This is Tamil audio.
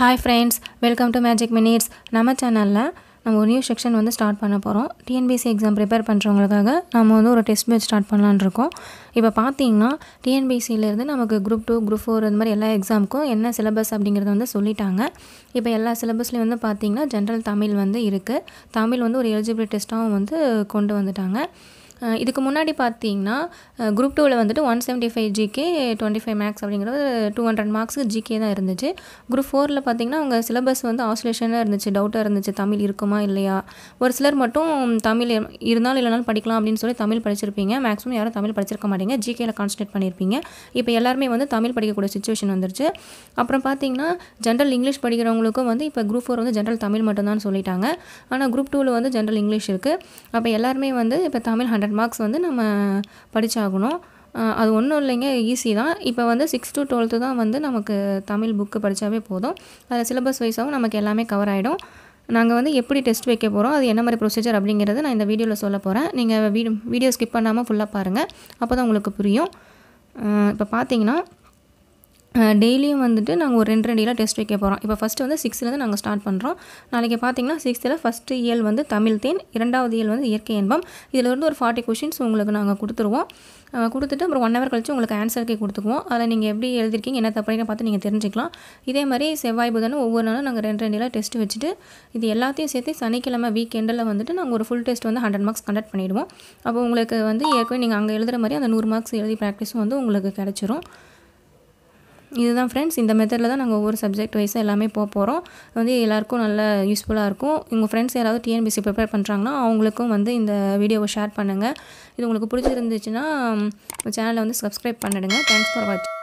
hi friends welcome to magic minutes நம்ம சேனலில் நம்ம ஒரு நியூ செக்ஷன் வந்து ஸ்டார்ட் பண்ண போகிறோம் டிஎன்பிசி எக்ஸாம் ப்ரிப்பேர் பண்ணுறவங்களுக்காக நம்ம வந்து ஒரு டெஸ்ட் பேட்ச் ஸ்டார்ட் பண்ணலான் இருக்கோம் இப்போ பார்த்தீங்கன்னா டிஎன்பிசியிலேருந்து நமக்கு குரூப் டூ குரூப் ஃபோர் அந்த மாதிரி எல்லா எக்ஸாமுக்கும் என்ன சிலபஸ் அப்படிங்கிறத வந்து சொல்லிட்டாங்க இப்போ எல்லா சிலபஸ்லேயும் வந்து பார்த்தீங்கன்னா ஜென்ரல் தமிழ் வந்து இருக்குது தமிழ் வந்து ஒரு எலிஜிபிள் டெஸ்ட்டாகவும் வந்து கொண்டு வந்துட்டாங்க இதுக்கு முன்னாடி பார்த்தீங்கன்னா குரூப் டூவில் வந்துட்டு one seventy five GK twenty five max அப்படிங்கிறது டூ ஹண்ட்ரட் மார்க்ஸுக்கு ஜிகே தான் இருந்துச்சு குரூப் ஃபோரில் பார்த்தீங்கன்னா அவங்க சிலபஸ் வந்து ஆசோலேஷனாக இருந்துச்சு டவுட்டாக இருந்துச்சு தமிழ் இருக்குமா இல்லையா ஒரு சிலர் மட்டும் தமிழ் இருந்தாலும் இல்லைனாலும் படிக்கலாம் அப்படின்னு சொல்லி தமிழ் படிச்சிருப்பீங்க மேக்ஸிமம் யாரும் தமிழ் படிச்சிருக்க மாட்டீங்க ஜிகேயில் கான்சன்ட்ரேட் பண்ணியிருப்பீங்க இப்போ எல்லாருமே வந்து தமிழ் படிக்கக்கூடிய சுச்சுவேஷன் வந்துருச்சு அப்புறம் பார்த்தீங்கன்னா ஜென்ரல் இங்கிலீஷ் படிக்கிறவங்களுக்கும் வந்து இப்போ குரூப் ஃபோர் வந்து ஜென்ரல் தமிழ் மட்டும்தான் சொல்லிட்டாங்க ஆனால் குரூப் டூவில் வந்து ஜென்ரல் இங்கிலீஷ் இருக்குது அப்போ எல்லாருமே வந்து இப்போ தமிழ் ஹண்ட்ரட் ஹண்ட்ரட் மார்க்ஸ் வந்து நம்ம படித்தாகணும் அது ஒன்றும் இல்லைங்க ஈஸி தான் இப்போ வந்து சிக்ஸ் டு டுவெல்த்து தான் வந்து நமக்கு தமிழ் புக்கு படித்தாவே போதும் அதில் சிலபஸ் வைஸாகவும் நமக்கு எல்லாமே கவர் ஆகிடும் நாங்கள் வந்து எப்படி டெஸ்ட் வைக்க போகிறோம் அது என்ன மாதிரி ப்ரொசீஜர் அப்படிங்கிறது நான் இந்த வீடியோவில் சொல்ல போகிறேன் நீங்கள் வீடியோ ஸ்கிப் பண்ணாமல் ஃபுல்லாக பாருங்கள் அப்போ தான் உங்களுக்கு புரியும் இப்போ பார்த்தீங்கன்னா டெய்லியும் வந்துட்டு நாங்கள் ஒரு ரெண்டு ரெண்டு இயலாக டெஸ்ட் வைக்க போகிறோம் இப்போ ஃபஸ்ட்டு வந்து சிக்ஸ்த்துலேருந்து நாங்கள் ஸ்டார்ட் பண்ணுறோம் நாளைக்கு பார்த்தீங்கன்னா சிக்ஸ்த்தில் ஃபஸ்ட்டு இயல் வந்து தமிழ் தேன் இரண்டாவது இயல் வந்து இயற்கை என்பம் இதில் இருந்து ஒரு ஃபார்ட்டி கொஷின்ஸ் உங்களுக்கு நாங்கள் கொடுத்துருவோம் கொடுத்துட்டு அப்புறம் ஒன் ஹவர் கழிச்சு உங்களுக்கு ஆன்சருக்கு கொடுத்துக்குவோம் அதில் நீங்கள் எப்படி எழுதிருக்கீங்க என்ன தப்புன்னு பார்த்து நீங்கள் தெரிஞ்சுக்கலாம் இதே மாதிரி செவ்வாய் புதனும் ஒவ்வொரு நாளும் நாங்கள் ரெண்டு ரெண்டு இயலாக டெஸ்ட் வச்சுட்டு இது எல்லாத்தையும் சேர்த்து சனிக்கிழமை வீக் எண்டில் வந்துட்டு நாங்கள் ஒரு ஃபுல் டெஸ்ட் வந்து ஹண்ட்ரட் மார்க்ஸ் கண்டக்ட் பண்ணிவிடுவோம் அப்போ உங்களுக்கு வந்து ஏற்கனவே நீங்கள் அங்கே எழுதுகிற மாதிரி அந்த நூறு மார்க்ஸ் எழுதி ப்ராக்டிஸும் வந்து உங்களுக்கு கிடச்சிரும் இதுதான் ஃப்ரெண்ட்ஸ் இந்த மெத்தடில் தான் நாங்கள் ஒவ்வொரு சப்ஜெக்ட் வைஸாக எல்லாமே போக போகிறோம் வந்து எல்லாருக்கும் நல்ல யூஸ்ஃபுல்லாக இருக்கும் உங்கள் ஃப்ரெண்ட்ஸ் யாராவது டிஎன்பிசி ப்ரிப்பேர் பண்ணுறாங்கன்னா அவங்களுக்கும் வந்து இந்த வீடியோவை ஷேர் பண்ணுங்கள் இது உங்களுக்கு பிடிச்சிருந்துச்சுன்னா சேனலை வந்து சப்ஸ்கிரைப் பண்ணிடுங்க தேங்க்ஸ் ஃபார் வாட்சிங்